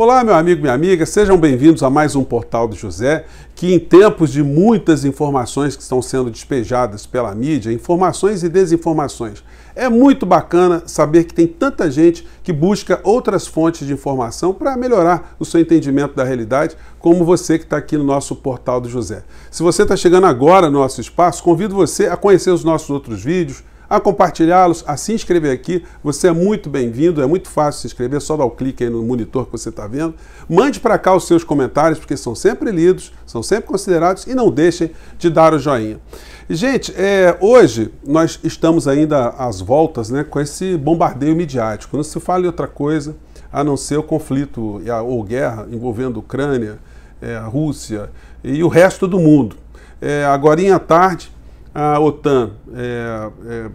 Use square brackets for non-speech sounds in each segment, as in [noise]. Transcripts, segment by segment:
Olá, meu amigo, minha amiga, sejam bem-vindos a mais um Portal do José, que em tempos de muitas informações que estão sendo despejadas pela mídia, informações e desinformações, é muito bacana saber que tem tanta gente que busca outras fontes de informação para melhorar o seu entendimento da realidade, como você que está aqui no nosso Portal do José. Se você está chegando agora no nosso espaço, convido você a conhecer os nossos outros vídeos, a compartilhá-los, a se inscrever aqui. Você é muito bem-vindo, é muito fácil se inscrever, é só dá o um clique aí no monitor que você está vendo. Mande para cá os seus comentários, porque são sempre lidos, são sempre considerados e não deixem de dar o joinha. Gente, é, hoje nós estamos ainda às voltas né, com esse bombardeio midiático. Não se fala em outra coisa a não ser o conflito ou guerra envolvendo Ucrânia, é, Rússia e o resto do mundo. É, agora à tarde, a OTAN é, é,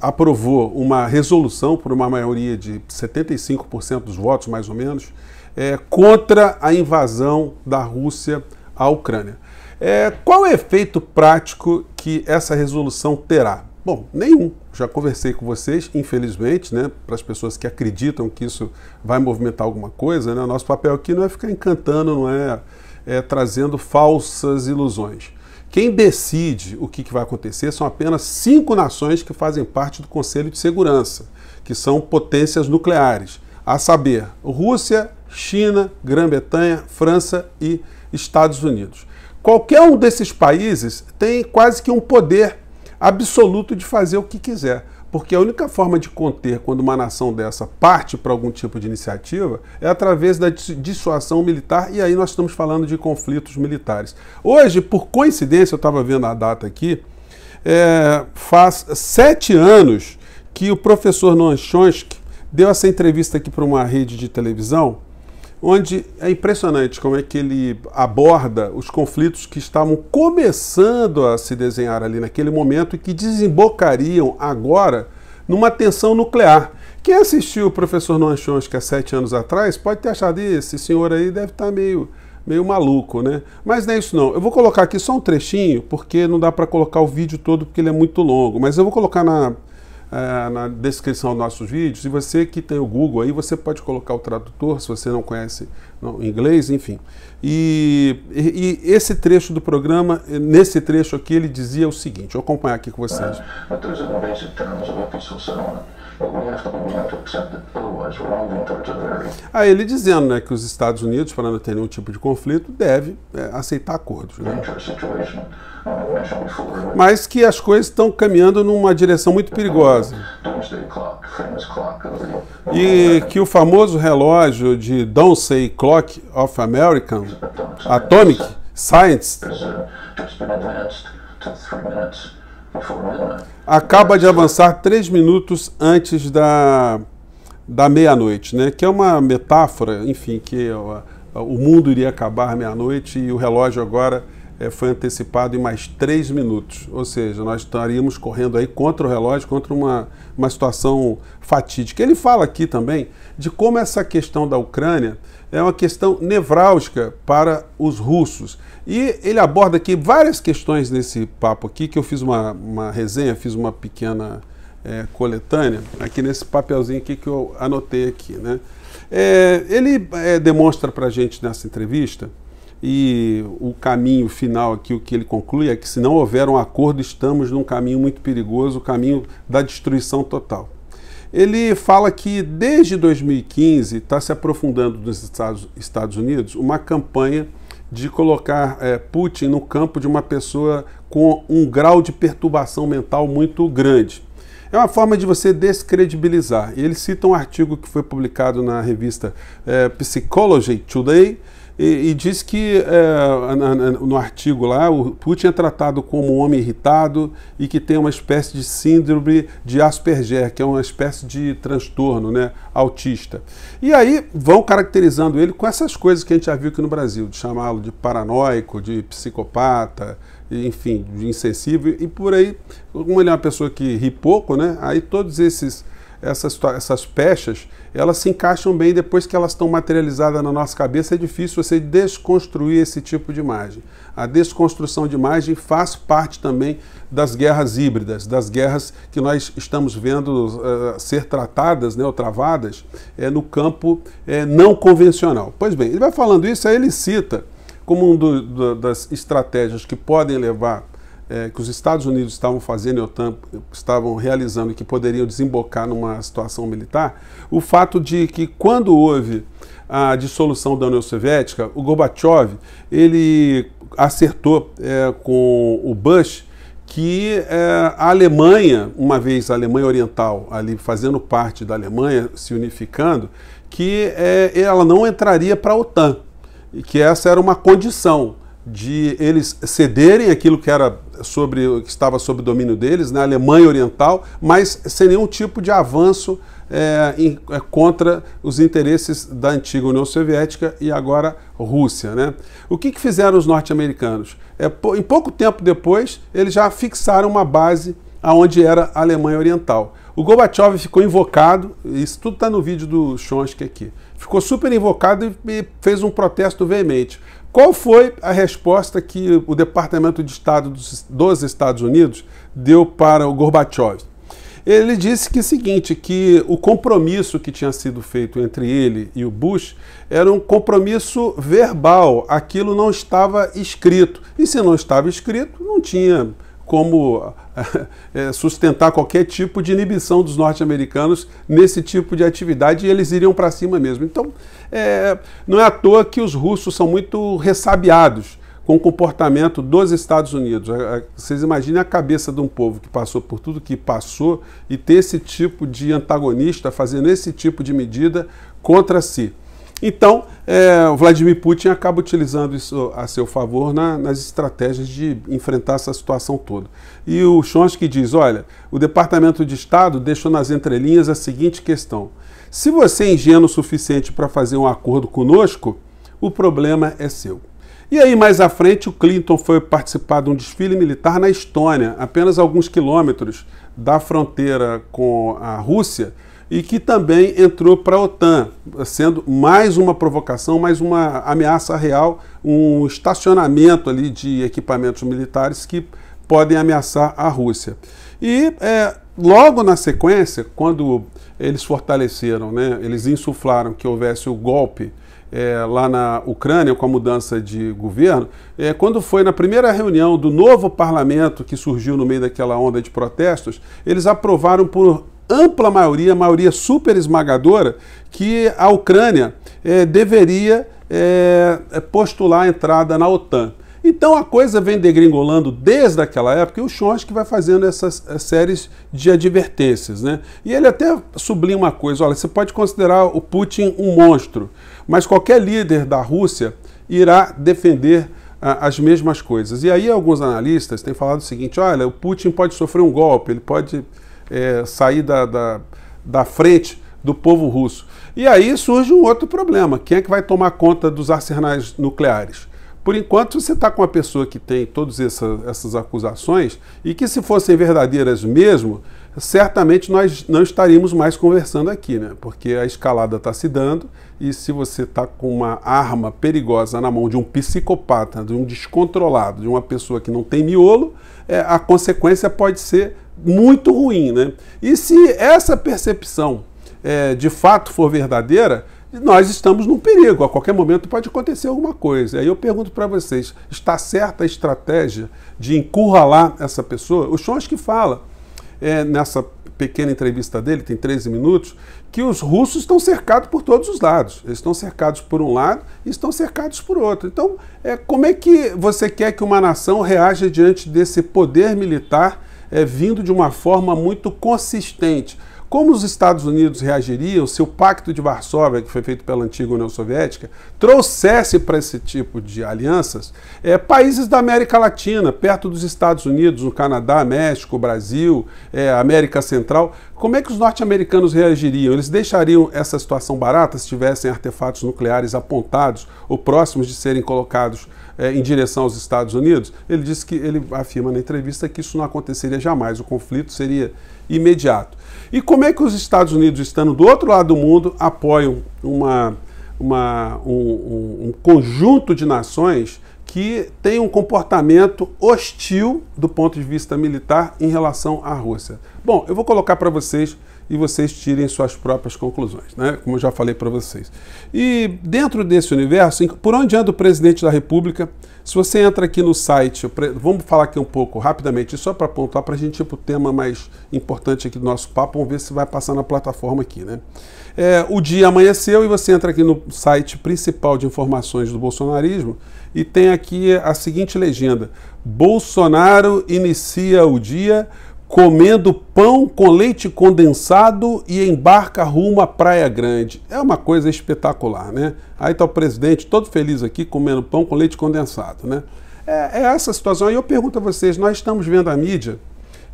aprovou uma resolução por uma maioria de 75% dos votos, mais ou menos, é, contra a invasão da Rússia à Ucrânia. É, qual é o efeito prático que essa resolução terá? Bom, nenhum. Já conversei com vocês, infelizmente, né, para as pessoas que acreditam que isso vai movimentar alguma coisa, né, nosso papel aqui não é ficar encantando, não é, é trazendo falsas ilusões. Quem decide o que, vai acontecer são apenas cinco nações que fazem parte do Conselho de Segurança, que são potências nucleares, a saber, Rússia, China, Grã-Bretanha, França e Estados Unidos. Qualquer um desses países tem quase que um poder absoluto de fazer o que quiser. Porque a única forma de conter quando uma nação dessa parte para algum tipo de iniciativa é através da dissuasão militar, e aí nós estamos falando de conflitos militares. Hoje, por coincidência, eu estava vendo a data aqui, é, faz sete anos que o professor Noam Chomsky deu essa entrevista aqui para uma rede de televisão onde é impressionante como é que ele aborda os conflitos que estavam começando a se desenhar ali naquele momento e que desembocariam agora numa tensão nuclear. Quem assistiu o professor Noan Chomsky há sete anos atrás pode ter achado, esse senhor aí deve estar tá meio, meio maluco, né? Mas não é isso não. Eu vou colocar aqui só um trechinho, porque não dá para colocar o vídeo todo, porque ele é muito longo. Mas eu vou colocar na é, na descrição dos nossos vídeos. E você que tem o Google aí, você pode colocar o tradutor, se você não conhece o inglês, enfim. E, e, e, esse trecho do programa, nesse trecho aqui, ele dizia o seguinte, vou acompanhar aqui com vocês. É, Aí ah, ele dizendo né, que os Estados Unidos, para não ter nenhum tipo de conflito, deve é, aceitar acordos. Né? Mas que as coisas estão caminhando numa direção muito perigosa. E que o famoso relógio de Don't Say Clock of American Atomic Science Acaba de avançar três minutos antes da, da meia-noite, né? Que é uma metáfora, enfim, que o, o mundo iria acabar meia-noite e o relógio agora é, foi antecipado em mais três minutos. Ou seja, nós estaríamos correndo aí contra o relógio, contra uma, uma situação fatídica. Ele fala aqui também de como essa questão da Ucrânia é uma questão nevrálgica para os russos. E ele aborda aqui várias questões nesse papo aqui, que eu fiz uma, uma resenha, fiz uma pequena é, coletânea, aqui nesse papelzinho aqui que eu anotei aqui. Né? É, ele é, demonstra para a gente nessa entrevista e o caminho final aqui, o que ele conclui, é que se não houver um acordo, estamos num caminho muito perigoso o caminho da destruição total. Ele fala que desde 2015 está se aprofundando nos Estados, Unidos uma campanha de colocar é, Putin no campo de uma pessoa com um grau de perturbação mental muito grande. É uma forma de você descredibilizar. ele cita um artigo que foi publicado na revista é, Psychology Today, e, e que é, na, na, no artigo lá o Putin é tratado como um homem irritado e que tem uma espécie de síndrome de Asperger, que é uma espécie de transtorno né, autista. E aí vão caracterizando ele com essas coisas que a gente já viu aqui no Brasil, de chamá-lo de paranoico, de psicopata, enfim, de insensível e por aí. Como ele é uma pessoa que ri pouco, né, aí todos esses essas, essas pechas, elas se encaixam bem depois que elas estão materializadas na nossa cabeça. É difícil você desconstruir esse tipo de imagem. A desconstrução de imagem faz parte também das guerras híbridas, das guerras que nós estamos vendo uh, ser tratadas né, ou travadas eh, no campo eh, não convencional. Pois bem, ele vai falando isso, aí ele cita como uma das estratégias que podem levar é, que os Estados Unidos estavam fazendo, a OTAN estavam realizando e que poderiam desembocar numa situação militar, o fato de que quando houve a dissolução da União Soviética, o Gorbachev ele acertou é, com o Bush que é, a Alemanha, uma vez a Alemanha Oriental ali fazendo parte da Alemanha, se unificando, que é, ela não entraria para a OTAN e que essa era uma condição de eles cederem aquilo que era sobre que estava sob domínio deles, na né, Alemanha Oriental, mas sem nenhum tipo de avanço é, em, é, contra os interesses da antiga União Soviética e agora Rússia. Né? O que, que fizeram os norte-americanos? É, em pouco tempo depois, eles já fixaram uma base aonde era a Alemanha Oriental. O Gorbachev ficou invocado, isso tudo está no vídeo do Chomsky aqui, ficou super invocado e fez um protesto veemente. Qual foi a resposta que o Departamento de Estado dos Estados Unidos deu para o Gorbachev? Ele disse que é o seguinte, que o compromisso que tinha sido feito entre ele e o Bush era um compromisso verbal, aquilo não estava escrito. E se não estava escrito, não tinha como [laughs] eh, sustentar qualquer tipo de inibição dos norte-americanos nesse tipo de atividade e eles iriam para cima mesmo. Então, é, não é à toa que os russos são muito ressabiados com o comportamento dos Estados Unidos. Vocês imaginem a cabeça de um povo que passou por tudo que passou e ter esse tipo de antagonista fazendo esse tipo de medida contra si. Então, é, Vladimir Putin acaba utilizando isso a seu favor na, nas estratégias de enfrentar essa situação toda. E o Chomsky diz: olha, o Departamento de Estado deixou nas entrelinhas a seguinte questão: se você é ingênuo o suficiente para fazer um acordo conosco, o problema é seu. E aí, mais à frente, o Clinton foi participar de um desfile militar na Estônia, apenas alguns quilômetros da fronteira com a Rússia e que também entrou para a OTAN, sendo mais uma provocação, mais uma ameaça real, um estacionamento ali de equipamentos militares que podem ameaçar a Rússia. E é, logo na sequência, quando eles fortaleceram, né, eles insuflaram que houvesse o golpe é, lá na Ucrânia com a mudança de governo, é, quando foi na primeira reunião do novo parlamento que surgiu no meio daquela onda de protestos, eles aprovaram por ampla maioria, maioria super esmagadora, que a Ucrânia eh, deveria eh, postular a entrada na OTAN. Então a coisa vem degringolando desde aquela época e o Chomsky vai fazendo essas eh, séries de advertências. Né? E ele até sublinha uma coisa: olha, você pode considerar o Putin um monstro, mas qualquer líder da Rússia irá defender ah, as mesmas coisas. E aí alguns analistas têm falado o seguinte: olha, o Putin pode sofrer um golpe, ele pode é, sair da, da, da frente do povo russo. E aí surge um outro problema: quem é que vai tomar conta dos arsenais nucleares? Por enquanto, você está com uma pessoa que tem todas essa, essas acusações e que, se fossem verdadeiras mesmo, certamente nós não estaríamos mais conversando aqui, né? Porque a escalada está se dando e se você está com uma arma perigosa na mão de um psicopata, de um descontrolado, de uma pessoa que não tem miolo, é, a consequência pode ser muito ruim, né? E se essa percepção é, de fato for verdadeira, nós estamos num perigo. A qualquer momento pode acontecer alguma coisa. Aí eu pergunto para vocês: está certa a estratégia de encurralar essa pessoa? O Chons que fala é, nessa pequena entrevista dele, tem 13 minutos, que os russos estão cercados por todos os lados. Eles estão cercados por um lado e estão cercados por outro. Então, é, como é que você quer que uma nação reaja diante desse poder militar é, vindo de uma forma muito consistente. Como os Estados Unidos reagiriam se o Pacto de Varsóvia, que foi feito pela antiga União Soviética, trouxesse para esse tipo de alianças é, países da América Latina, perto dos Estados Unidos, o Canadá, México, Brasil, é, América Central? Como é que os norte-americanos reagiriam? Eles deixariam essa situação barata se tivessem artefatos nucleares apontados ou próximos de serem colocados é, em direção aos Estados Unidos, ele disse que ele afirma na entrevista que isso não aconteceria jamais, o conflito seria imediato. E como é que os Estados Unidos, estando do outro lado do mundo, apoiam uma, uma, um, um conjunto de nações que tem um comportamento hostil do ponto de vista militar em relação à Rússia? Bom, eu vou colocar para vocês e vocês tirem suas próprias conclusões, né? como eu já falei para vocês. E dentro desse universo, por onde anda o presidente da República? Se você entra aqui no site, vamos falar aqui um pouco rapidamente, só para pontuar, para a gente ir para o tema mais importante aqui do nosso papo, vamos ver se vai passar na plataforma aqui. Né? É, o dia amanheceu e você entra aqui no site principal de informações do bolsonarismo e tem aqui a seguinte legenda: Bolsonaro inicia o dia comendo pão com leite condensado e embarca rumo à Praia Grande. É uma coisa espetacular, né? Aí está o presidente todo feliz aqui comendo pão com leite condensado, né? É, é essa situação. E eu pergunto a vocês, nós estamos vendo a mídia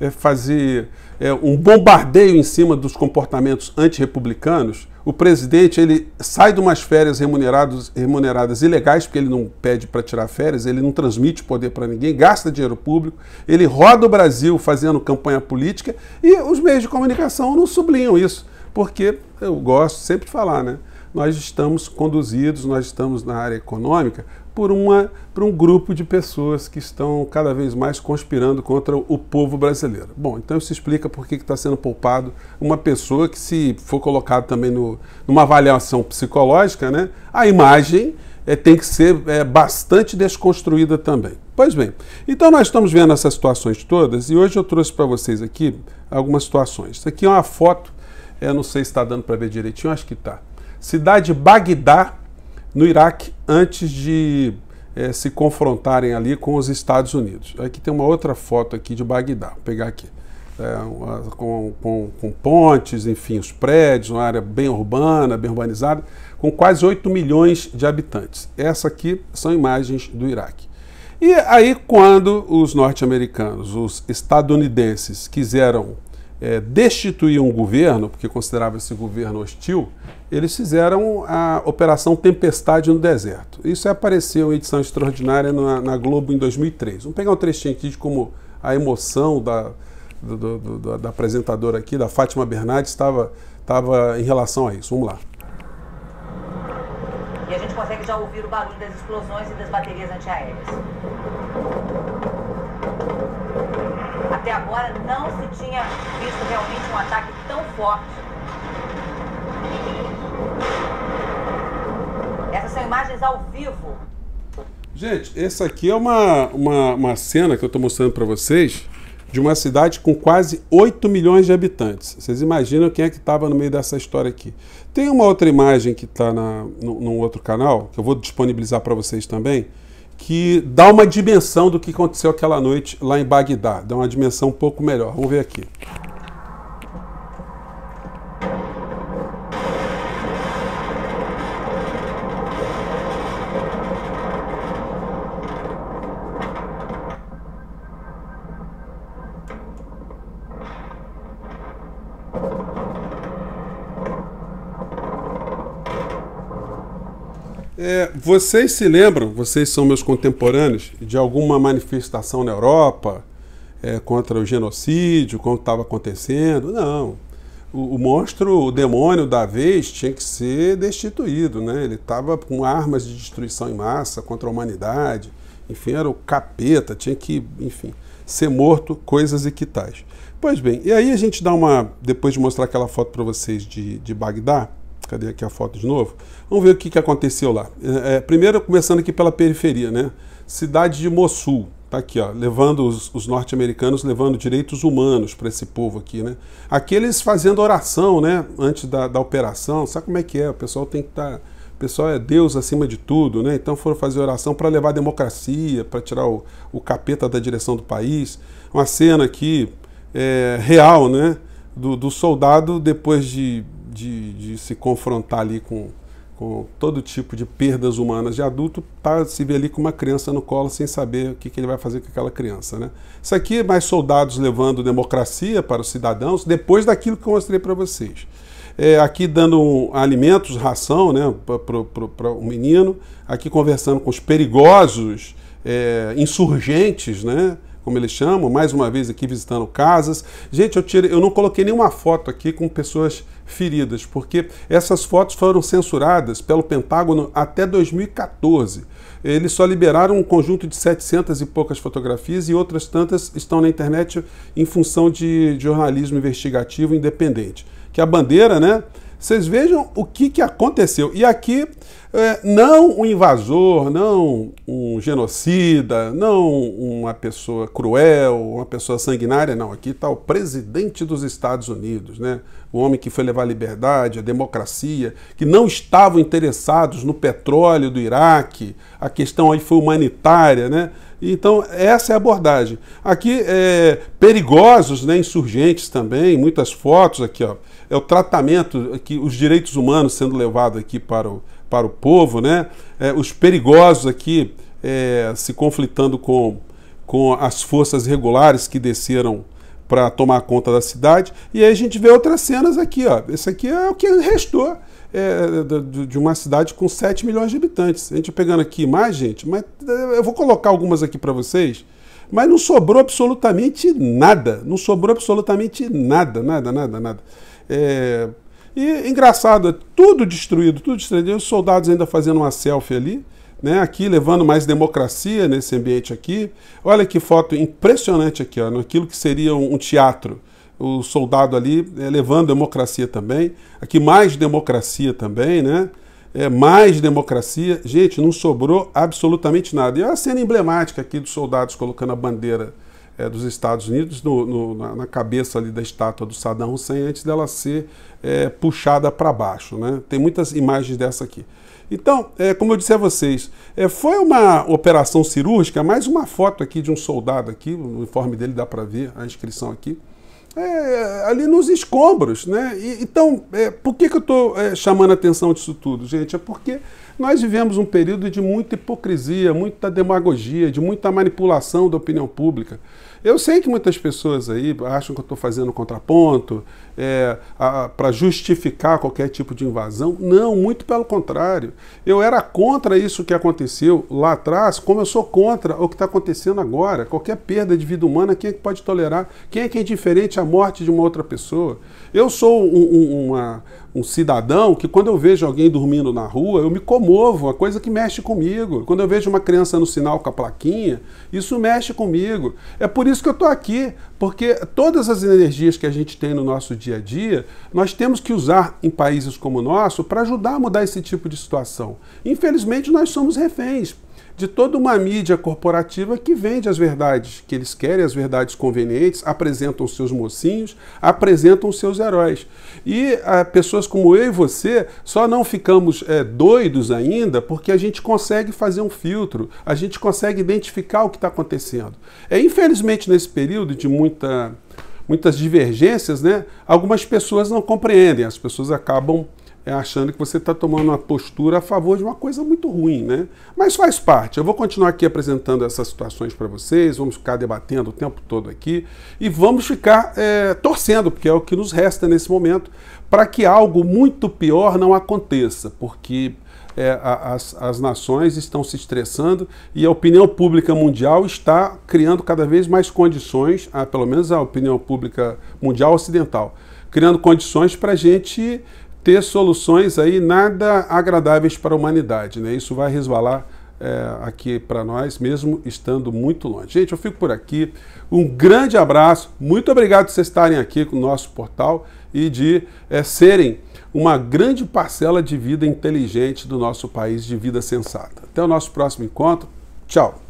é, fazer é, um bombardeio em cima dos comportamentos antirrepublicanos, o presidente ele sai de umas férias remuneradas, remuneradas ilegais, porque ele não pede para tirar férias, ele não transmite poder para ninguém, gasta dinheiro público, ele roda o Brasil fazendo campanha política e os meios de comunicação não sublinham isso, porque eu gosto sempre de falar, né? Nós estamos conduzidos, nós estamos na área econômica por, uma, por um grupo de pessoas que estão cada vez mais conspirando contra o povo brasileiro. Bom, então isso explica por que está sendo poupado uma pessoa que, se for colocado também no, numa avaliação psicológica, né, a imagem é, tem que ser é, bastante desconstruída também. Pois bem, então nós estamos vendo essas situações todas e hoje eu trouxe para vocês aqui algumas situações. Isso aqui é uma foto, eu é, não sei se está dando para ver direitinho, acho que está. Cidade Bagdá, no Iraque antes de é, se confrontarem ali com os Estados Unidos. Aqui tem uma outra foto aqui de Bagdá, vou pegar aqui. É, com, com, com, pontes, enfim, os prédios, uma área bem urbana, bem urbanizada, com quase 8 milhões de habitantes. Essa aqui são imagens do Iraque. E aí, quando os norte-americanos, os estadunidenses, quiseram é, destituíam o governo, porque considerava esse governo hostil, eles fizeram a Operação Tempestade no Deserto. Isso apareceu em edição extraordinária na, na Globo em 2003. Vamos pegar um trechinho aqui de como a emoção da, do, do, do, da apresentadora aqui, da Fátima Bernardes, estava, estava em relação a isso. Vamos lá. E a gente consegue já ouvir o barulho das explosões e das baterias antiaéreas até agora não se tinha visto realmente um ataque tão forte. Essas são imagens ao vivo. Gente, essa aqui é uma, uma, uma cena que eu estou mostrando para vocês de uma cidade com quase 8 milhões de habitantes. Vocês imaginam quem é que estava no meio dessa história aqui. Tem uma outra imagem que está num outro canal, que eu vou disponibilizar para vocês também, que dá uma dimensão do que aconteceu aquela noite lá em Bagdá, dá uma dimensão um pouco melhor. Vamos ver aqui. É, vocês se lembram, vocês são meus contemporâneos, de alguma manifestação na Europa é, contra o genocídio, como estava acontecendo? Não. O, o, monstro, o demônio da vez tinha que ser destituído, né? Ele estava com armas de destruição em massa contra a humanidade, enfim, era o capeta, tinha que, enfim, ser morto, coisas e que tais. Pois bem, e aí a gente dá uma, depois de mostrar aquela foto para vocês de, de Bagdá, Cadê aqui a foto de novo? Vamos ver o que, que aconteceu lá. É, é, primeiro, começando aqui pela periferia, né? Cidade de Mossul. Tá aqui, ó, levando os, os norte-americanos, levando direitos humanos para esse povo aqui, né? Aqueles fazendo oração, né? Antes da, da operação, sabe como é que é? O pessoal tem que estar. Tá, o pessoal é Deus acima de tudo, né? Então foram fazer oração para levar a democracia, para tirar o, o capeta da direção do país. Uma cena aqui é, real, né? Do, do soldado depois de de, de se confrontar ali com, com todo tipo de perdas humanas de adulto, tá, se vê ali com uma criança no colo sem saber o que, que ele vai fazer com aquela criança. Né? Isso aqui é mais soldados levando democracia para os cidadãos, depois daquilo que eu mostrei para vocês. É, aqui dando um, alimentos, ração né, para o um menino, aqui conversando com os perigosos é, insurgentes, né? como eles chamam, mais uma vez aqui visitando casas. Gente, eu, tirei, eu não coloquei nenhuma foto aqui com pessoas feridas, porque essas fotos foram censuradas pelo Pentágono até 2014. Eles só liberaram um conjunto de 700 e poucas fotografias e outras tantas estão na internet em função de jornalismo investigativo independente. Que a bandeira, né? Vocês vejam o que, que aconteceu. E aqui é, não um invasor, não um genocida, não uma pessoa cruel, uma pessoa sanguinária, não. Aqui está o presidente dos Estados Unidos, né? o homem que foi levar a liberdade, a democracia, que não estavam interessados no petróleo do Iraque, a questão aí foi humanitária, né? Então, essa é a abordagem. Aqui, é, perigosos, né, insurgentes também, muitas fotos aqui, ó, é o tratamento, aqui, os direitos humanos sendo levado aqui para o, para o povo, né? É, os perigosos aqui é, se conflitando com, com as forças regulares que desceram para tomar conta da cidade. E aí a gente vê outras cenas aqui, ó. Esse aqui é o que restou é, de uma cidade com 7 milhões de habitantes. A gente pegando aqui mais, gente, mas é, eu vou colocar algumas aqui para vocês. Mas não sobrou absolutamente nada. Não sobrou absolutamente nada, nada, nada, nada. É, e engraçado, é tudo destruído, tudo destruído. E os soldados ainda fazendo uma selfie ali, né? Aqui levando mais democracia nesse ambiente aqui. Olha que foto impressionante aqui, ó, naquilo que seria um, teatro. O soldado ali é, levando democracia também. Aqui mais democracia também, né? É, mais democracia. Gente, não sobrou absolutamente nada. E olha é a cena emblemática aqui dos soldados colocando a bandeira é, dos Estados Unidos no, no, na, cabeça ali da estátua do Saddam Hussein antes dela ser é, puxada para baixo. Né? Tem muitas imagens dessa aqui. Então, é, como eu disse a vocês, é, foi uma operação cirúrgica, mais uma foto aqui de um soldado aqui, o uniforme dele dá para ver, a inscrição aqui, é, ali nos escombros. Né? E, então, é, por que, que eu estou chamando a atenção disso tudo, gente? É porque nós vivemos um período de muita hipocrisia, muita demagogia, de muita manipulação da opinião pública. Eu sei que muitas pessoas aí acham que eu estou fazendo contraponto é, para justificar qualquer tipo de invasão. Não, muito pelo contrário. Eu era contra isso que aconteceu lá atrás, como eu sou contra o que está acontecendo agora. Qualquer perda de vida humana, quem é que pode tolerar? Quem é que é indiferente à morte de uma outra pessoa? Eu sou um, um, uma, um cidadão que, quando eu vejo alguém dormindo na rua, eu me comovo, uma coisa que mexe comigo. Quando eu vejo uma criança no sinal com a plaquinha, isso mexe comigo. É por isso que eu estou aqui, porque todas as energias que a gente tem no nosso dia a dia, nós temos que usar em países como o nosso para ajudar a mudar esse tipo de situação. Infelizmente, nós somos reféns de toda uma mídia corporativa que vende as verdades que eles querem, as verdades convenientes, apresentam seus mocinhos, apresentam seus heróis. E a, ah, pessoas como eu e você só não ficamos é, doidos ainda porque a gente consegue fazer um filtro, a gente consegue identificar o que está acontecendo. É infelizmente nesse período de muita muitas divergências, né? Algumas pessoas não compreendem, as pessoas acabam é, achando que você está tomando uma postura a favor de uma coisa muito ruim, né? Mas faz parte. Eu vou continuar aqui apresentando essas situações para vocês, vamos ficar debatendo o tempo todo aqui e vamos ficar é, torcendo, porque é o que nos resta nesse momento, para que algo muito pior não aconteça, porque é, as, as nações estão se estressando e a opinião pública mundial está criando cada vez mais condições, a, pelo menos a opinião pública mundial ocidental, criando condições para a gente ter soluções aí nada agradáveis para a humanidade. Né? Isso vai resvalar é, aqui para nós, mesmo estando muito longe. Gente, eu fico por aqui. Um grande abraço. Muito obrigado por vocês estarem aqui com o nosso portal e de é, serem uma grande parcela de vida inteligente do nosso país, de vida sensata. Até o nosso próximo encontro. Tchau.